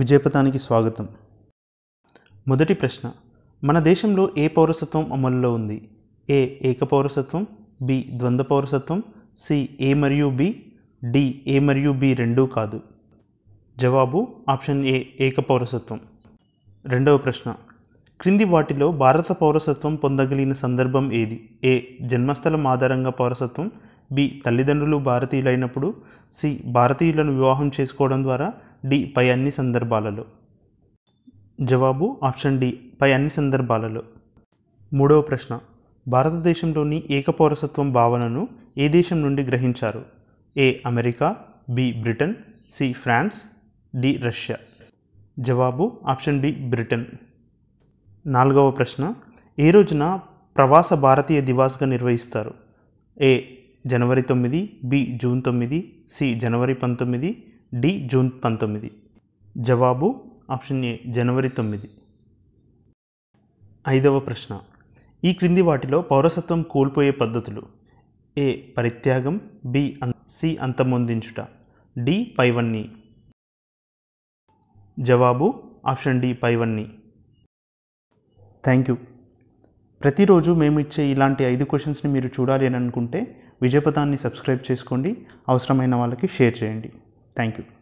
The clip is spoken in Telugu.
విజయపథానికి స్వాగతం మొదటి ప్రశ్న మన దేశంలో ఏ పౌరసత్వం అమలులో ఉంది ఏ ఏక పౌరసత్వం బి ద్వంద్వ పౌరసత్వం సి ఏ మరియు బి డి ఏ మరియు బి రెండూ కాదు జవాబు ఆప్షన్ ఏ ఏక పౌరసత్వం రెండవ ప్రశ్న క్రింది వాటిలో భారత పౌరసత్వం పొందగలిగిన సందర్భం ఏది ఏ జన్మస్థలం ఆధారంగా పౌరసత్వం బి తల్లిదండ్రులు భారతీయులైనప్పుడు సి భారతీయులను వివాహం చేసుకోవడం ద్వారా డి పై అన్ని సందర్భాలలో జవాబు ఆప్షన్ డి పై అన్ని సందర్భాలలో మూడవ ప్రశ్న భారతదేశంలోని ఏకపౌరసత్వం భావనను ఏ దేశం నుండి గ్రహించారు A America B Britain C France D Russia జవాబు ఆప్షన్ బి బ్రిటన్ నాలుగవ ప్రశ్న ఏ రోజున ప్రవాస భారతీయ దివాస్గా నిర్వహిస్తారు ఏ జనవరి తొమ్మిది బి జూన్ తొమ్మిది సి జనవరి పంతొమ్మిది డి జూన్ పంతొమ్మిది జవాబు ఆప్షన్ ఏ జనవరి తొమ్మిది ఐదవ ప్రశ్న ఈ క్రింది వాటిలో పౌరసత్వం కోల్పోయే పద్ధతులు ఏ పరిత్యాగం బి సి అంతమొందించుట డి పైవన్ని జవాబు ఆప్షన్ డి పైవన్ని థ్యాంక్ యూ ప్రతిరోజు మేము ఇచ్చే ఇలాంటి ఐదు క్వశ్చన్స్ని మీరు చూడాలి అని అనుకుంటే విజయపదాన్ని సబ్స్క్రైబ్ చేసుకోండి అవసరమైన వాళ్ళకి షేర్ చేయండి Thank you.